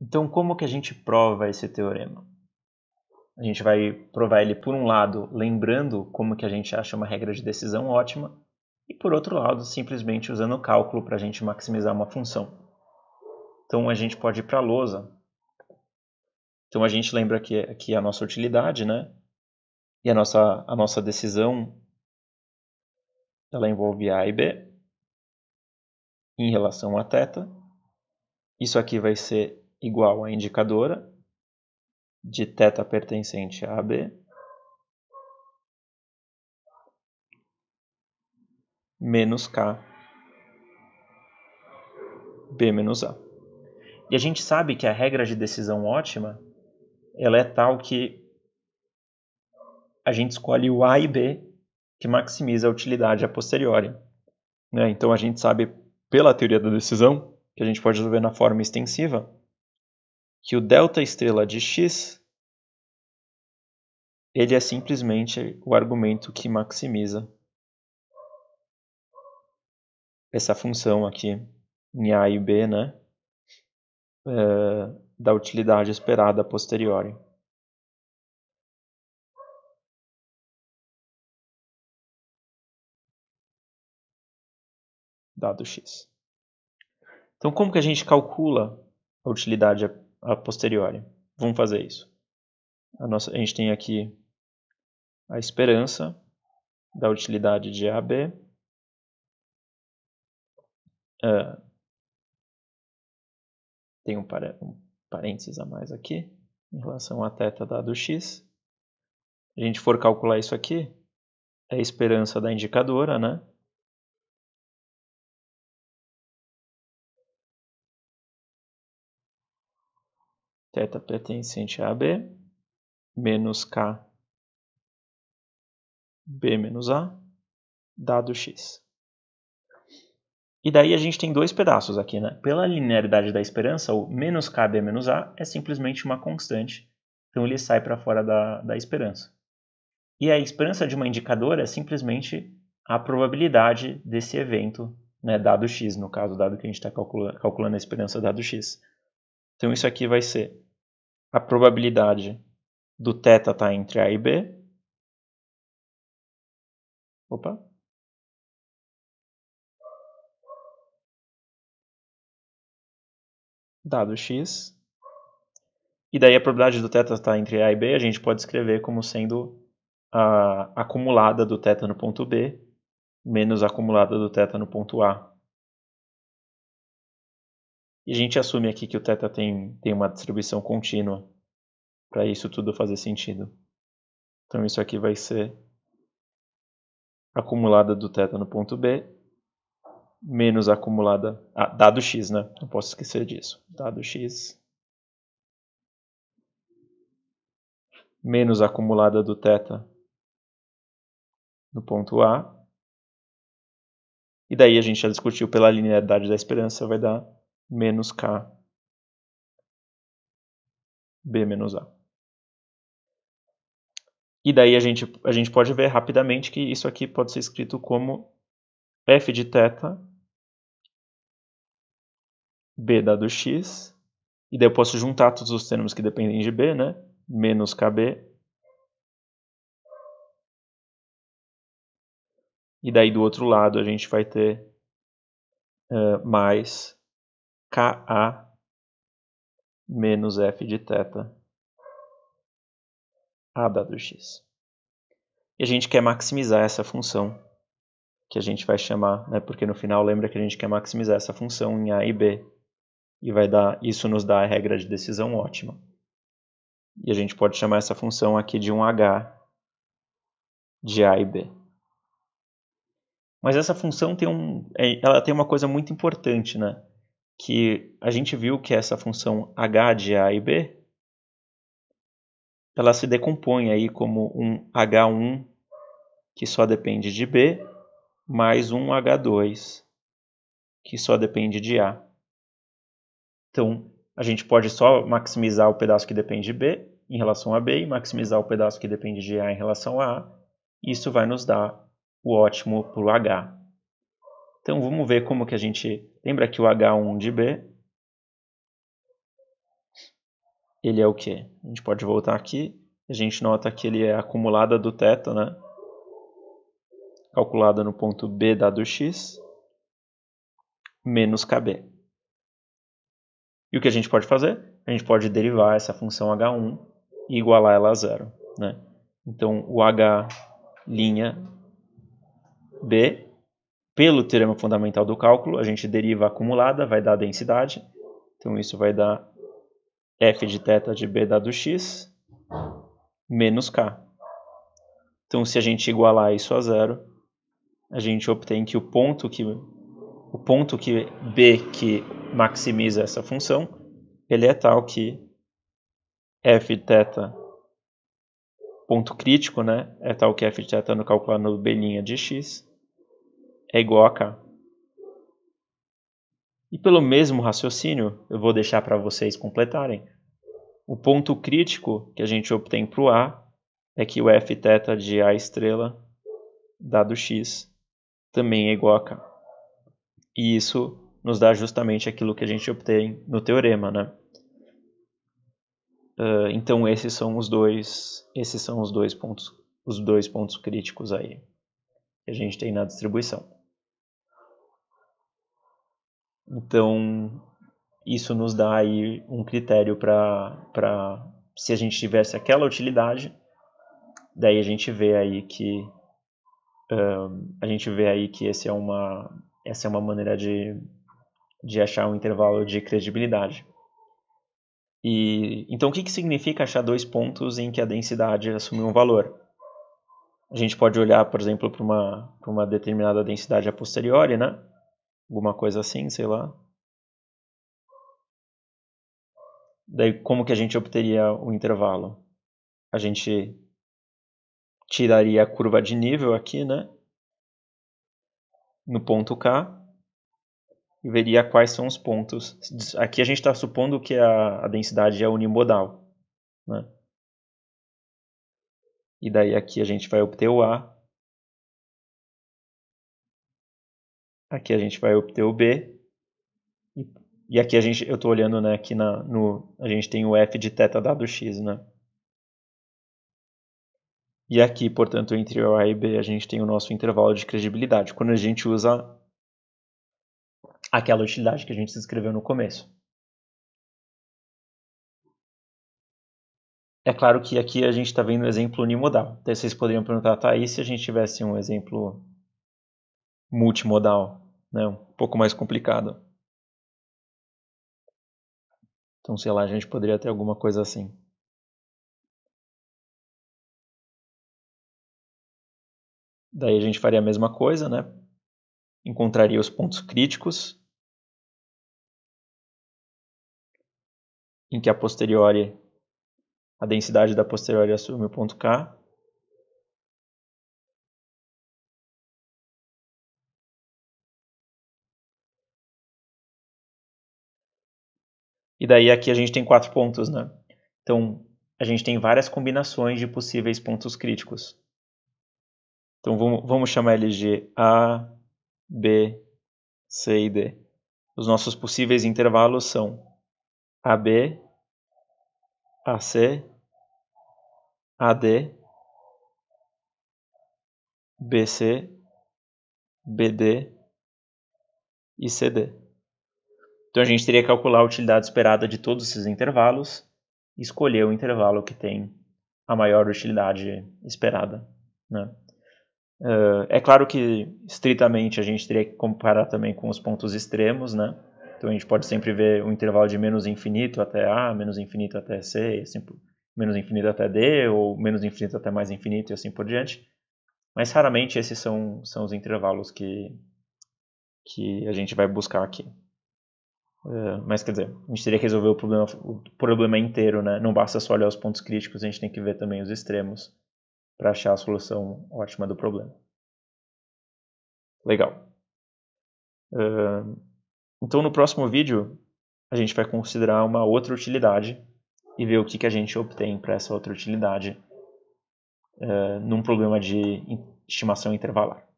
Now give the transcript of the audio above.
Então, como que a gente prova esse teorema? A gente vai provar ele, por um lado, lembrando como que a gente acha uma regra de decisão ótima, e por outro lado, simplesmente usando o cálculo para a gente maximizar uma função. Então, a gente pode ir para a lousa. Então, a gente lembra que aqui a nossa utilidade, né? E a nossa, a nossa decisão, ela envolve A e B em relação a θ. Isso aqui vai ser igual a indicadora de θ pertencente a AB menos K B menos A. E a gente sabe que a regra de decisão ótima ela é tal que a gente escolhe o A e B que maximiza a utilidade a posteriori. Né? Então a gente sabe pela teoria da decisão que a gente pode resolver na forma extensiva que o delta estrela de x ele é simplesmente o argumento que maximiza essa função aqui em A e B, né? Eh, da utilidade esperada a posteriori. Dado x. Então, como que a gente calcula a utilidade a posteriori. Vamos fazer isso. A, nossa, a gente tem aqui a esperança da utilidade de AB. Uh, é. tem um, um parênteses a mais aqui em relação a θ dado x. Se a gente for calcular isso aqui, é a esperança da indicadora, né? θ pertencente a B, menos K, B menos A, dado X. E daí a gente tem dois pedaços aqui, né? Pela linearidade da esperança, o menos KB menos A é simplesmente uma constante, então ele sai para fora da, da esperança. E a esperança de uma indicadora é simplesmente a probabilidade desse evento, né, dado x, no caso, dado que a gente está calculando a esperança dado x. Então isso aqui vai ser a probabilidade do θ estar tá entre A e B. Opa. Dado x. E daí a probabilidade do θ estar tá entre A e B a gente pode escrever como sendo a acumulada do θ no ponto B menos a acumulada do θ no ponto A. E a gente assume aqui que o θ tem, tem uma distribuição contínua para isso tudo fazer sentido. Então isso aqui vai ser acumulada do θ no ponto B menos acumulada, ah, dado x, né? Não posso esquecer disso. Dado x menos acumulada do θ no ponto A. E daí a gente já discutiu pela linearidade da esperança, vai dar menos K B menos A. E daí a gente, a gente pode ver rapidamente que isso aqui pode ser escrito como f de θ b dado x, e daí eu posso juntar todos os termos que dependem de b, né? menos kb, e daí do outro lado a gente vai ter uh, mais Ka menos f de θ a dado x. E a gente quer maximizar essa função, que a gente vai chamar, né, porque no final lembra que a gente quer maximizar essa função em a e b, e vai dar, isso nos dá a regra de decisão ótima. E a gente pode chamar essa função aqui de um h de a e b. Mas essa função tem um, é, ela tem uma coisa muito importante, né? que a gente viu que essa função h de a e b ela se decompõe aí como um h1 que só depende de b mais um h2 que só depende de a. Então, a gente pode só maximizar o pedaço que depende de b em relação a b e maximizar o pedaço que depende de a em relação a a. Isso vai nos dar o ótimo para o h. Então, vamos ver como que a gente Lembra que o H1 é de B, ele é o quê? A gente pode voltar aqui, a gente nota que ele é acumulada do teto, né? Calculada no ponto B dado x, menos kb. E o que a gente pode fazer? A gente pode derivar essa função h1 e igualar ela a zero. Né? Então, o h' b pelo teorema fundamental do cálculo, a gente deriva acumulada, vai dar a densidade. Então isso vai dar f de teta de b dado x menos k. Então se a gente igualar isso a zero, a gente obtém que o ponto que o ponto que b que maximiza essa função, ele é tal que f teta ponto crítico, né, é tal que f teta no calculado no b' de x é igual a K. E pelo mesmo raciocínio, eu vou deixar para vocês completarem. O ponto crítico que a gente obtém para o A é que o Fθ de A estrela, dado x, também é igual a K. E isso nos dá justamente aquilo que a gente obtém no teorema, né? Uh, então esses são os dois, esses são os dois pontos, os dois pontos críticos aí que a gente tem na distribuição. Então, isso nos dá aí um critério para se a gente tivesse aquela utilidade, daí a gente vê aí que a gente vê aí que esse é uma, essa é uma maneira de, de achar um intervalo de credibilidade. E, então, o que, que significa achar dois pontos em que a densidade assume um valor? A gente pode olhar, por exemplo, para uma, uma determinada densidade a posteriori, né? alguma coisa assim, sei lá. Daí como que a gente obteria o intervalo? A gente tiraria a curva de nível aqui, né? No ponto K e veria quais são os pontos. Aqui a gente está supondo que a, a, densidade é unimodal, né? E daí aqui a gente vai obter o A Aqui a gente vai obter o B. E, e aqui a gente, eu estou olhando né, aqui na, no, a gente tem o f de θ dado x, né? E aqui, portanto, entre o A e B, a gente tem o nosso intervalo de credibilidade, quando a gente usa aquela utilidade que a gente escreveu no começo. É claro que aqui a gente está vendo um exemplo unimodal. Então, vocês poderiam perguntar, tá, e se a gente tivesse um exemplo multimodal, né? um pouco mais complicado. Então, sei lá, a gente poderia ter alguma coisa assim. Daí a gente faria a mesma coisa, né? Encontraria os pontos críticos em que a posteriori a densidade da posteriori assume o ponto K E daí aqui a gente tem quatro pontos, né? Então, a gente tem várias combinações de possíveis pontos críticos. Então, vamos, chamar eles de A, B, C e D. Os nossos possíveis intervalos são AB, AC, AD, BC, BD e CD. Então a gente teria que calcular a utilidade esperada de todos esses intervalos e escolher o intervalo que tem a maior utilidade esperada. Né? Uh, é claro que estritamente a gente teria que comparar também com os pontos extremos, né? Então a gente pode sempre ver um intervalo de menos infinito até A, menos infinito até C, assim por, menos infinito até D, ou menos infinito até mais infinito e assim por diante. Mas raramente esses são, são os intervalos que, que a gente vai buscar aqui. É, mas quer dizer, a gente teria que resolver o problema, o problema inteiro, né? Não basta só olhar os pontos críticos, a gente tem que ver também os extremos para achar a solução ótima do problema. Legal. Uh, então no próximo vídeo a gente vai considerar uma outra utilidade e ver o que, que a gente obtém para essa outra utilidade uh, num problema de estimação intervalar.